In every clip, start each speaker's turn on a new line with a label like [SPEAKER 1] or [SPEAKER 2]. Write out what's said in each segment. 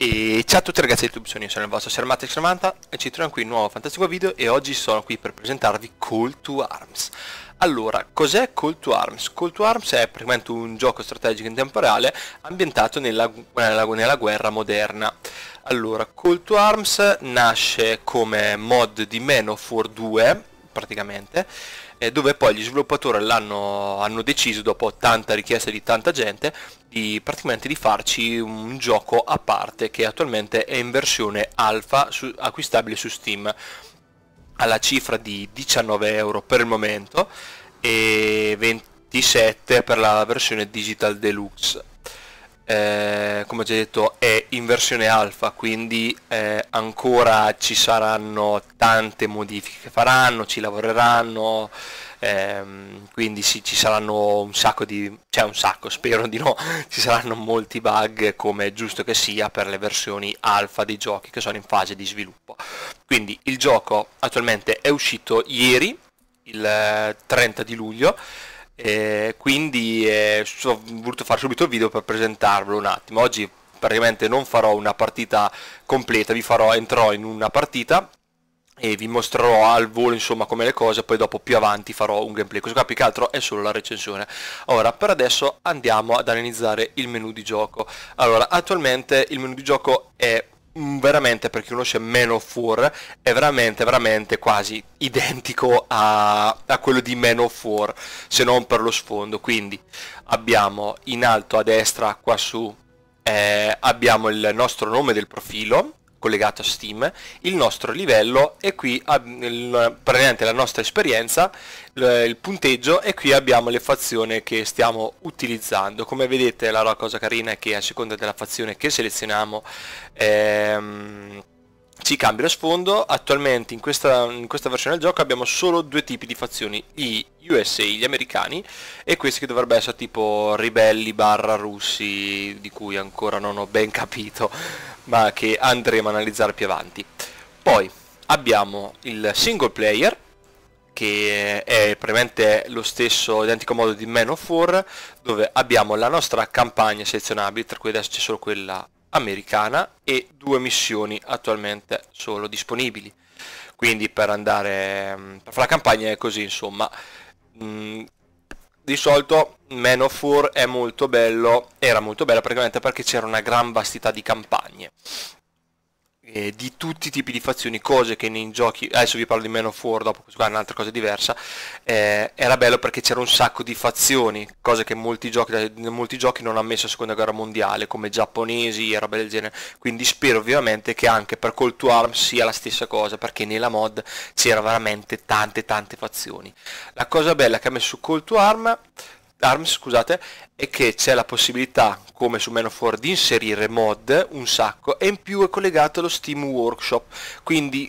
[SPEAKER 1] E ciao a tutti ragazzi di YouTube, sono io, sono il vostro Sermatex90 e ci troviamo qui in un nuovo fantastico video e oggi sono qui per presentarvi Call to Arms. Allora, cos'è Call to Arms? Call to Arms è praticamente un gioco strategico in tempo reale ambientato nella, nella, nella guerra moderna. Allora, Call to Arms nasce come mod di Man of War 2, praticamente, eh, dove poi gli sviluppatori l'hanno hanno deciso, dopo tanta richiesta di tanta gente, di, praticamente di farci un gioco a parte che attualmente è in versione alfa su, acquistabile su Steam alla cifra di 19 euro per il momento e 27 per la versione digital deluxe eh, come ho già detto è in versione alfa quindi eh, ancora ci saranno tante modifiche che faranno ci lavoreranno ehm, quindi sì ci saranno un sacco di cioè un sacco spero di no ci saranno molti bug come è giusto che sia per le versioni alfa dei giochi che sono in fase di sviluppo quindi il gioco attualmente è uscito ieri il 30 eh, di luglio e quindi eh, ho voluto fare subito il video per presentarvelo un attimo. Oggi praticamente non farò una partita completa, vi farò, entrerò in una partita e vi mostrerò al volo insomma come le cose poi dopo più avanti farò un gameplay questo qua più che altro è solo la recensione ora per adesso andiamo ad analizzare il menu di gioco allora attualmente il menu di gioco è Mm, veramente per chi conosce Man of War è veramente veramente quasi identico a, a, quello di Man of War se non per lo sfondo quindi abbiamo in alto a destra qua su eh, abbiamo il nostro nome del profilo collegato a Steam, il nostro livello e qui ah, praticamente la nostra esperienza, il punteggio e qui abbiamo le fazioni che stiamo utilizzando. Come vedete la cosa carina è che a seconda della fazione che selezioniamo ehm, si cambia lo sfondo, attualmente in questa, in questa versione del gioco abbiamo solo due tipi di fazioni, gli USA, gli americani, e questi che dovrebbero essere tipo ribelli barra russi, di cui ancora non ho ben capito, ma che andremo a analizzare più avanti. Poi abbiamo il single player, che è praticamente lo stesso identico modo di Man of War, dove abbiamo la nostra campagna selezionabile, tra cui adesso c'è solo quella americana e due missioni attualmente solo disponibili. Quindi per andare mm, per fare la campagna è così, insomma. Mm, di solito Man of War è molto bello, era molto bello praticamente perché c'era una gran vastità di campagne eh, di tutti i tipi di fazioni, cose che nei giochi, adesso vi parlo di Man of War, dopo questo qua è un'altra cosa diversa, eh, era bello perché c'era un sacco di fazioni, cose che molti giochi, eh, molti giochi non ha messo a seconda guerra mondiale, come giapponesi e roba del genere, quindi spero ovviamente che anche per Call to Arms sia la stessa cosa, perché nella mod c'era veramente tante tante fazioni. La cosa bella che ha messo Call to Arms ARMS, scusate, è che c'è la possibilità, come su Manofor, di inserire mod un sacco e in più è collegato allo Steam Workshop, quindi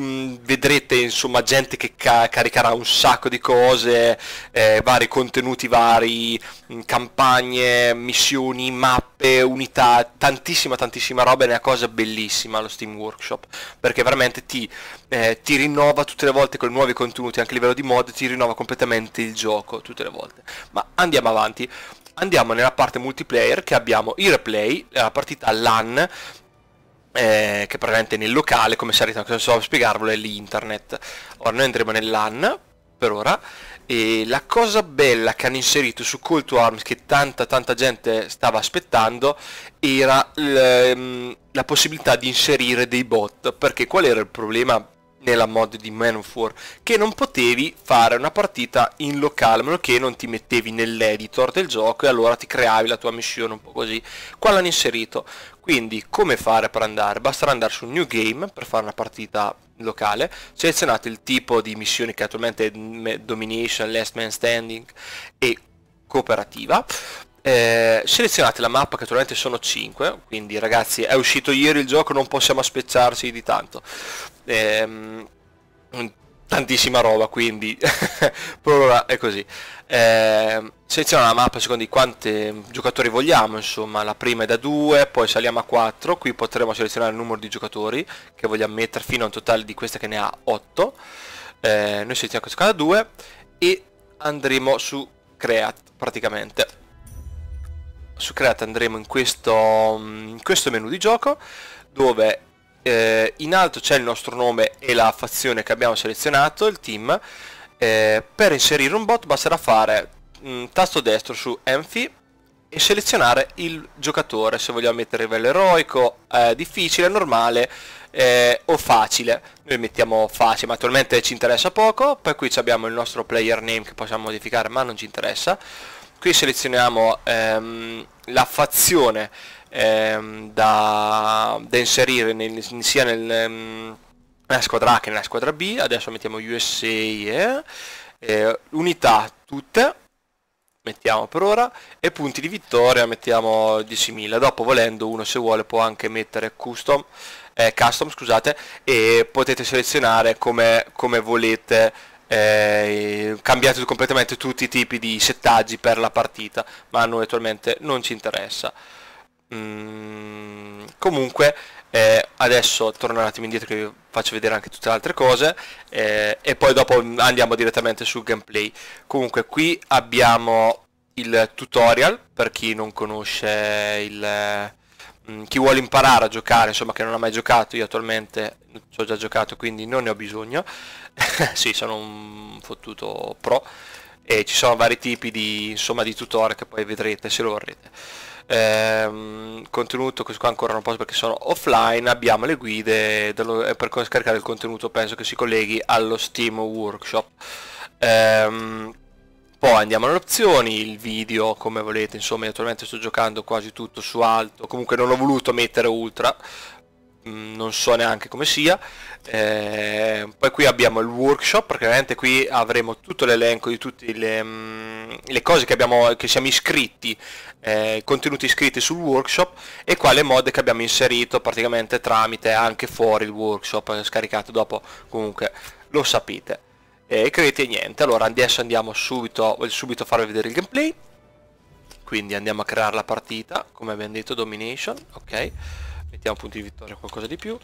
[SPEAKER 1] Mm, vedrete insomma gente che ca- caricherà un sacco di cose, eh, vari contenuti vari, mm, campagne, missioni, mappe, unità, tantissima tantissima roba, è una cosa bellissima lo Steam Workshop, perché veramente ti, eh, ti rinnova tutte le volte con nuovi contenuti, anche a livello di mod, ti rinnova completamente il gioco tutte le volte. Ma andiamo avanti, andiamo nella parte multiplayer che abbiamo i replay, la partita LAN, eh, che praticamente nel locale, come sarete, non so spiegarvelo, è l'internet. Ora noi andremo nell'AN, per ora, e la cosa bella che hanno inserito su Call to Arms, che tanta tanta gente stava aspettando, era ehm, la possibilità di inserire dei bot, perché qual era il problema nella mod di Man of War che non potevi fare una partita in locale, a meno che non ti mettevi nell'editor del gioco e allora ti creavi la tua missione un po' così. Qua l'hanno inserito. Quindi come fare per andare? Basterà andare su New Game per fare una partita locale, selezionate il tipo di missione che attualmente è Domination, Last Man Standing e cooperativa eh, selezionate la mappa che attualmente sono 5, quindi ragazzi è uscito ieri il gioco, non possiamo aspettarci di tanto. Eh, tantissima roba, quindi per ora è così. Eh, seleziona la mappa secondo di quanti giocatori vogliamo, insomma la prima è da 2, poi saliamo a 4, qui potremo selezionare il numero di giocatori che vogliamo mettere fino a un totale di questa che ne ha 8. Eh, noi selezioniamo questa qua da 2 e andremo su Create praticamente su Create andremo in questo, mm, in questo menu di gioco dove eh, in alto c'è il nostro nome e la fazione che abbiamo selezionato, il team. Eh, per inserire un bot basterà fare mh, tasto destro su Enfi e selezionare il giocatore, se vogliamo mettere livello eroico, eh, difficile, normale eh, o facile. Noi mettiamo facile, ma attualmente ci interessa poco. Poi qui abbiamo il nostro player name che possiamo modificare, ma non ci interessa qui selezioniamo ehm, la fazione ehm, da, da, inserire nel, sia nel, ehm, nella squadra A che nella squadra B adesso mettiamo USA eh, eh, unità tutte mettiamo per ora e punti di vittoria mettiamo 10.000 dopo volendo uno se vuole può anche mettere custom, eh, custom scusate, e potete selezionare come, come volete eh, cambiato completamente tutti i tipi di settaggi per la partita, ma a noi attualmente non ci interessa. Mm, comunque eh, adesso torno un attimo indietro che vi faccio vedere anche tutte le altre cose eh, e poi dopo andiamo direttamente sul gameplay. Comunque qui abbiamo il tutorial per chi non conosce il Mm, chi vuole imparare a giocare, insomma che non ha mai giocato, io attualmente ci ho già giocato quindi non ne ho bisogno, sì sono un fottuto pro e ci sono vari tipi di, insomma, di tutorial che poi vedrete se lo vorrete. Ehm, contenuto, questo qua ancora non posso perché sono offline, abbiamo le guide dello, eh, per scaricare il contenuto penso che si colleghi allo Steam Workshop. Ehm, poi andiamo alle opzioni, il video come volete, insomma io attualmente sto giocando quasi tutto su alto, comunque non ho voluto mettere ultra, mm, non so neanche come sia. Eh, poi qui abbiamo il workshop, perché ovviamente qui avremo tutto l'elenco di tutte le, mm, le cose che, abbiamo, che siamo iscritti, eh, contenuti iscritti sul workshop e qua le mod che abbiamo inserito praticamente tramite anche fuori il workshop, scaricato dopo comunque lo sapete eh, creti e niente. Allora adesso andiamo subito, voglio subito farvi vedere il gameplay. Quindi andiamo a creare la partita, come abbiamo detto, domination, ok. Mettiamo punti di vittoria qualcosa di più.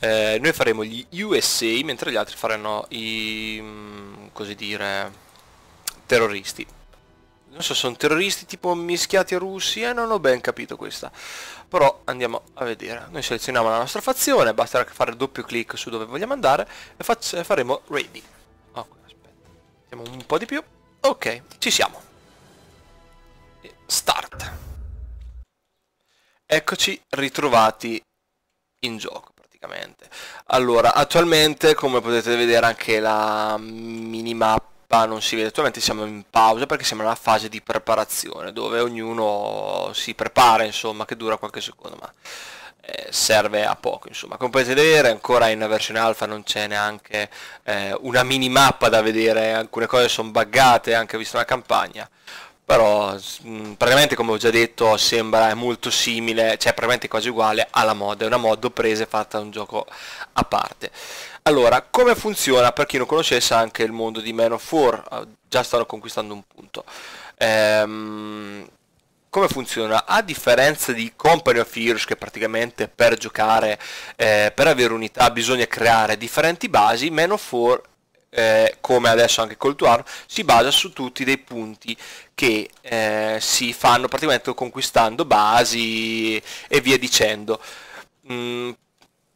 [SPEAKER 1] Eh, noi faremo gli USA, mentre gli altri faranno i, mm, così dire, terroristi. Non so se sono terroristi tipo mischiati russi, eh, non ho ben capito questa. Però andiamo a vedere. Noi selezioniamo la nostra fazione, basterà fare doppio clic su dove vogliamo andare e faremo ready. Mettiamo un po' di più. Ok, ci siamo. Start. Eccoci ritrovati in gioco praticamente. Allora, attualmente come potete vedere anche la minimappa non si vede, attualmente siamo in pausa perché siamo nella fase di preparazione dove ognuno si prepara insomma che dura qualche secondo ma eh, serve a poco insomma come potete vedere ancora in versione alfa non c'è neanche eh, una minimappa da vedere alcune cose sono buggate anche visto la campagna però mh, mm, praticamente come ho già detto sembra molto simile cioè praticamente quasi uguale alla mod è una mod presa e fatta un gioco a parte allora come funziona per chi non conoscesse anche il mondo di Man of War eh, già stanno conquistando un punto ehm come funziona? A differenza di Company of Heroes che praticamente per giocare, eh, per avere unità bisogna creare differenti basi, Man of War eh, come adesso anche col Tuarno, si basa su tutti dei punti che eh, si fanno praticamente conquistando basi e via dicendo. Mm,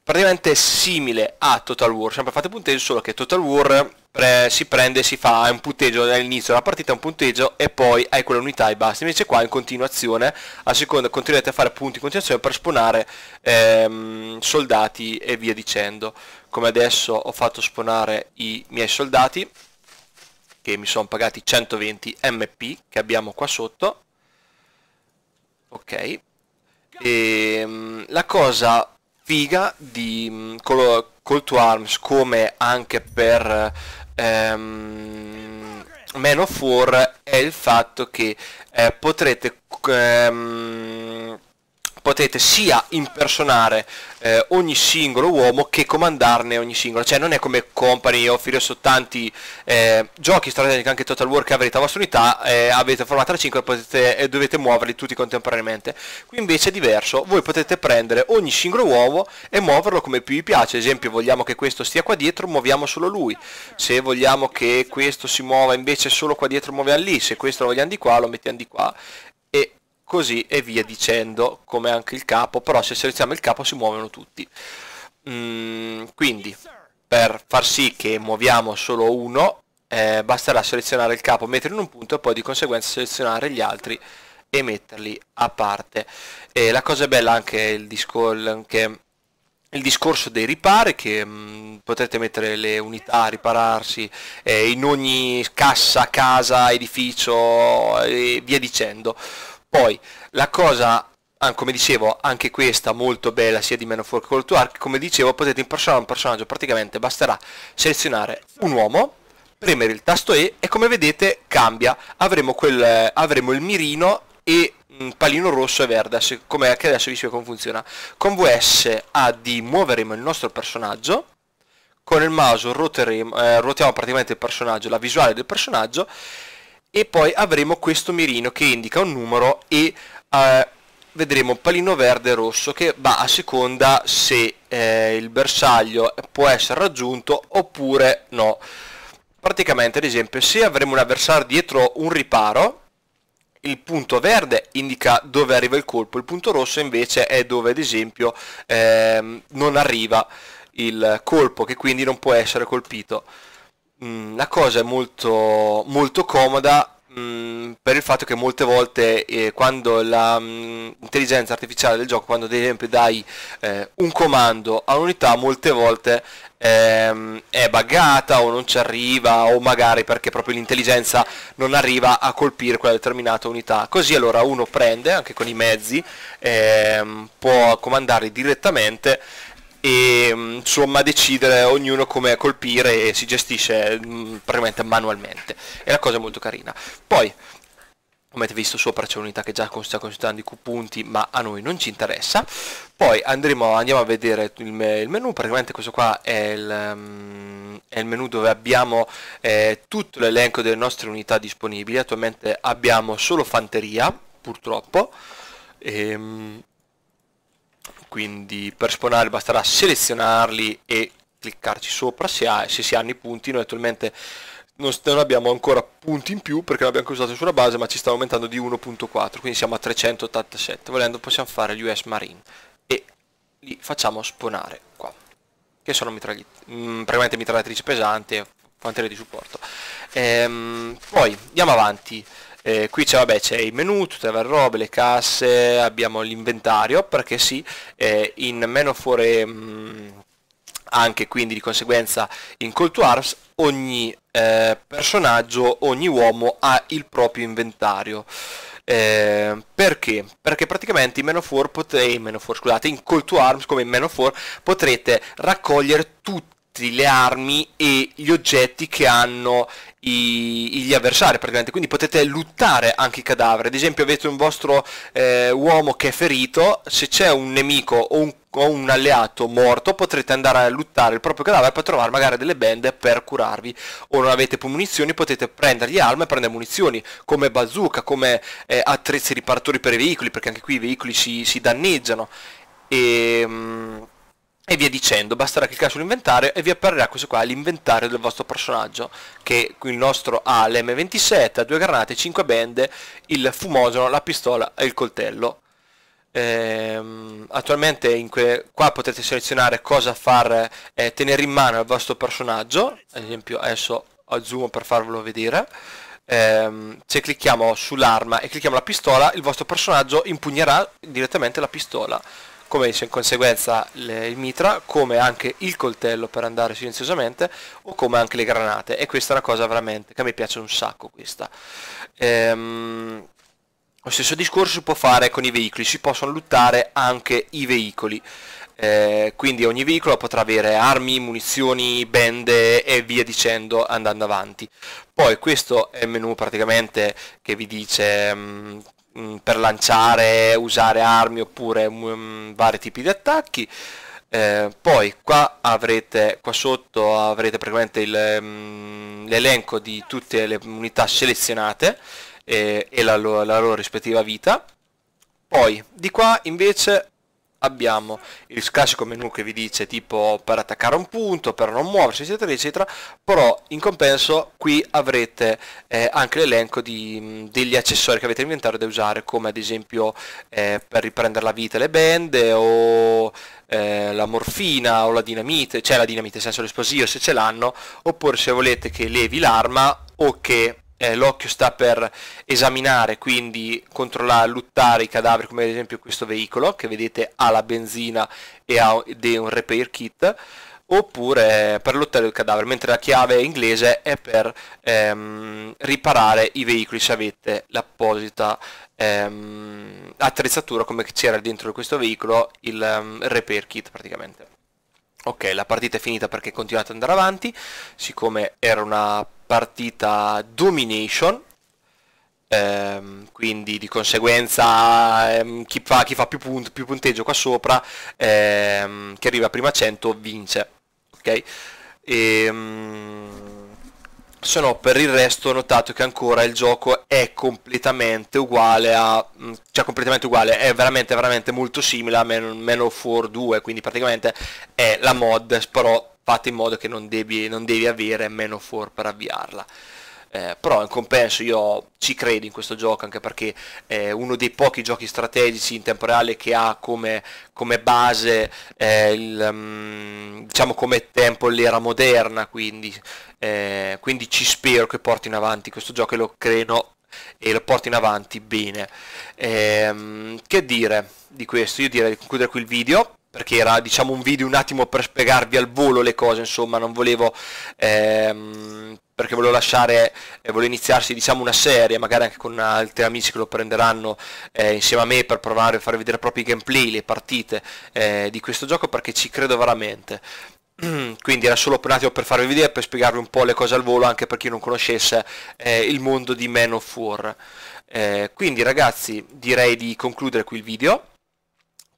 [SPEAKER 1] praticamente è simile a Total War, sempre cioè, fate punteggio, solo che Total War pre- si prende, e si fa un punteggio all'inizio della partita, un punteggio e poi hai quella unità e basta. Invece qua in continuazione, a seconda, continuate a fare punti in continuazione per spawnare ehm, soldati e via dicendo. Come adesso ho fatto spawnare i miei soldati, che mi sono pagati 120 MP che abbiamo qua sotto. Ok. E, ehm, la cosa figa di mm, Call, Call to Arms come anche per ehm, Man of War è il fatto che eh, potrete ehm, potete sia impersonare eh, ogni singolo uomo che comandarne ogni singolo. Cioè non è come Company o Furious tanti eh, giochi strategici, anche Total War che avrete la vostra unità, eh, avete formato la 5 potete, e dovete muoverli tutti contemporaneamente. Qui invece è diverso, voi potete prendere ogni singolo uomo e muoverlo come più vi piace. Ad esempio vogliamo che questo stia qua dietro, muoviamo solo lui. Se vogliamo che questo si muova invece solo qua dietro, muoviamo lì. Se questo lo vogliamo di qua, lo mettiamo di qua così e via dicendo, come anche il capo, però se selezioniamo il capo si muovono tutti. Mm, quindi, per far sì che muoviamo solo uno, eh, basterà selezionare il capo, metterlo in un punto e poi di conseguenza selezionare gli altri e metterli a parte. E la cosa bella anche il, discor anche il discorso dei ripari che mh, mm, potrete mettere le unità a ripararsi eh, in ogni cassa, casa, edificio e via dicendo poi la cosa, come dicevo, anche questa molto bella sia di Man of War che Call to Arc, come dicevo potete impersonare un personaggio, praticamente basterà selezionare un uomo, premere il tasto E e come vedete cambia, avremo, quel, avremo il mirino e un palino rosso e verde, come anche adesso vi spiego come funziona. Con VS AD di muoveremo il nostro personaggio, con il mouse eh, ruotiamo praticamente il personaggio, la visuale del personaggio e poi avremo questo mirino che indica un numero e eh, vedremo un palino verde e rosso che va a seconda se eh, il bersaglio può essere raggiunto oppure no. Praticamente ad esempio se avremo un avversario dietro un riparo il punto verde indica dove arriva il colpo, il punto rosso invece è dove ad esempio ehm, non arriva il colpo che quindi non può essere colpito. Mm, la cosa è molto, molto comoda mm, per il fatto che molte volte eh, quando l'intelligenza mm, artificiale del gioco, quando ad esempio dai eh, un comando a un'unità, molte volte ehm, è buggata o non ci arriva o magari perché proprio l'intelligenza non arriva a colpire quella determinata unità. Così allora uno prende, anche con i mezzi, ehm, può comandarli direttamente e mm, insomma decidere ognuno come colpire e si gestisce mm, praticamente manualmente. È la cosa molto carina. Poi, come avete visto sopra c'è un'unità che già sta considerando i Q punti ma a noi non ci interessa. Poi andremo, andiamo a vedere il, menu, praticamente questo qua è il... Mm, è il menu dove abbiamo eh, tutto l'elenco delle nostre unità disponibili. Attualmente abbiamo solo fanteria, purtroppo. Ehm, quindi per spawnare basterà selezionarli e cliccarci sopra se, ha, se si hanno i punti noi attualmente non, non, abbiamo ancora punti in più perché non l'abbiamo usato sulla base ma ci sta aumentando di 1.4 quindi siamo a 387 volendo possiamo fare gli US Marine e li facciamo spawnare qua che sono mitragli mh, mm, praticamente mitragliatrice pesante fanteria di supporto ehm, poi andiamo avanti eh, qui c'è, vabbè, c'è i menu, tutte le robe, le casse, abbiamo l'inventario, perché sì, eh, in Man of War e, anche quindi di conseguenza in Call to Arms ogni eh, personaggio, ogni uomo ha il proprio inventario. Eh, perché? Perché praticamente in Man of War potrei, in Man of War, scusate, in Call to Arms come in Man of War potrete raccogliere tutti oggetti, le armi e gli oggetti che hanno i, gli avversari praticamente, quindi potete luttare anche i cadaveri, ad esempio avete un vostro eh, uomo che è ferito, se c'è un nemico o un, o un, alleato morto potrete andare a luttare il proprio cadavere per trovare magari delle bende per curarvi, o non avete più munizioni potete prendergli armi e prendere munizioni, come bazooka, come eh, attrezzi riparatori per i veicoli, perché anche qui i veicoli si, si danneggiano. E, ehm, mh, e via dicendo, basterà cliccare sull'inventario e vi apparirà questo qua, l'inventario del vostro personaggio, che il nostro ha l'M27, ha due granate, 5 bende, il fumogeno, la pistola e il coltello. Ehm, attualmente qua potete selezionare cosa far eh, tenere in mano il vostro personaggio, ad esempio adesso ho zoom per farvelo vedere. Ehm, se clicchiamo sull'arma e clicchiamo la pistola, il vostro personaggio impugnerà direttamente la pistola come dice in conseguenza le, il mitra, come anche il coltello per andare silenziosamente o come anche le granate e questa è una cosa veramente che mi piace un sacco questa. Ehm, lo stesso discorso si può fare con i veicoli, si possono luttare anche i veicoli. Eh, quindi ogni veicolo potrà avere armi, munizioni, bende e via dicendo andando avanti. Poi questo è il menu praticamente che vi dice mh, mm, Mm, per lanciare, usare armi oppure mh, mm, vari tipi di attacchi. Eh, poi qua avrete qua sotto avrete praticamente mm, l'elenco di tutte le unità selezionate eh, e la, la loro rispettiva vita. Poi di qua invece abbiamo il classico menu che vi dice tipo per attaccare un punto, per non muoversi eccetera eccetera, però in compenso qui avrete eh, anche l'elenco mm, degli accessori che avete inventato da usare come ad esempio eh, per riprendere la vita le bende o eh, la morfina o la dinamite, cioè la dinamite nel senso l'esplosivo se ce l'hanno, oppure se volete che levi l'arma o che eh, l'occhio sta per esaminare, quindi controllare, luttare i cadaveri, come ad esempio questo veicolo che vedete ha la benzina e ha un repair kit, oppure per lottare il cadavere, mentre la chiave inglese è per ehm, riparare i veicoli se avete l'apposita ehm, attrezzatura come c'era dentro questo veicolo, il um, repair kit praticamente. Ok, la partita è finita perché continuate ad andare avanti, siccome era una partita domination ehm, quindi di conseguenza ehm, chi, fa, chi fa più, punt più, punteggio qua sopra ehm, che arriva prima 100 vince ok e, ehm, se no per il resto ho notato che ancora il gioco è completamente uguale a mm, cioè completamente uguale è veramente veramente molto simile a Men- Man of War 2 quindi praticamente è la mod però fatta in modo che non devi, non devi avere meno for per avviarla. Eh, però in compenso io ci credo in questo gioco anche perché è uno dei pochi giochi strategici in tempo reale che ha come, come base eh, il, um, diciamo come tempo l'era moderna quindi, eh, quindi ci spero che porti in avanti questo gioco e lo credo e lo porti in avanti bene ehm, che dire di questo io direi di concludere qui il video perché era diciamo un video un attimo per spiegarvi al volo le cose, insomma, non volevo ehm, perché volevo lasciare, eh, volevo iniziarsi diciamo una serie, magari anche con altri amici che lo prenderanno eh, insieme a me per provare a farvi vedere proprio i gameplay, le partite eh, di questo gioco perché ci credo veramente. Quindi era solo un attimo per farvi vedere, per spiegarvi un po' le cose al volo anche per chi non conoscesse eh, il mondo di Man of War. Eh, quindi ragazzi direi di concludere qui il video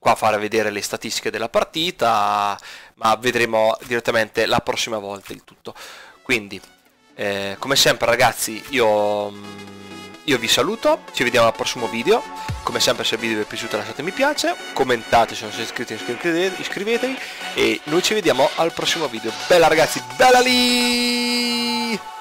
[SPEAKER 1] qua far vedere le statistiche della partita, ma vedremo direttamente la prossima volta il tutto. Quindi, eh, come sempre ragazzi, io, mm, io vi saluto, ci vediamo al prossimo video. Come sempre se il video vi è piaciuto lasciate mi piace, commentate se non siete iscritti iscrivetevi, iscrivetevi e noi ci vediamo al prossimo video. Bella ragazzi, bella lì!